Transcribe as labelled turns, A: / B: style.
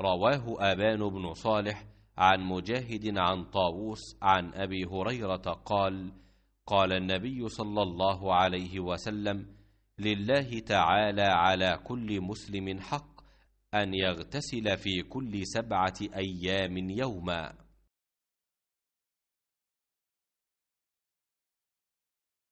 A: رواه أبان بن صالح
B: عن مجاهد عن طاووس عن أبي هريرة قال قال النبي صلى الله عليه وسلم لله تعالى على كل مسلم حق أن يغتسل في كل سبعة أيام
A: يوماً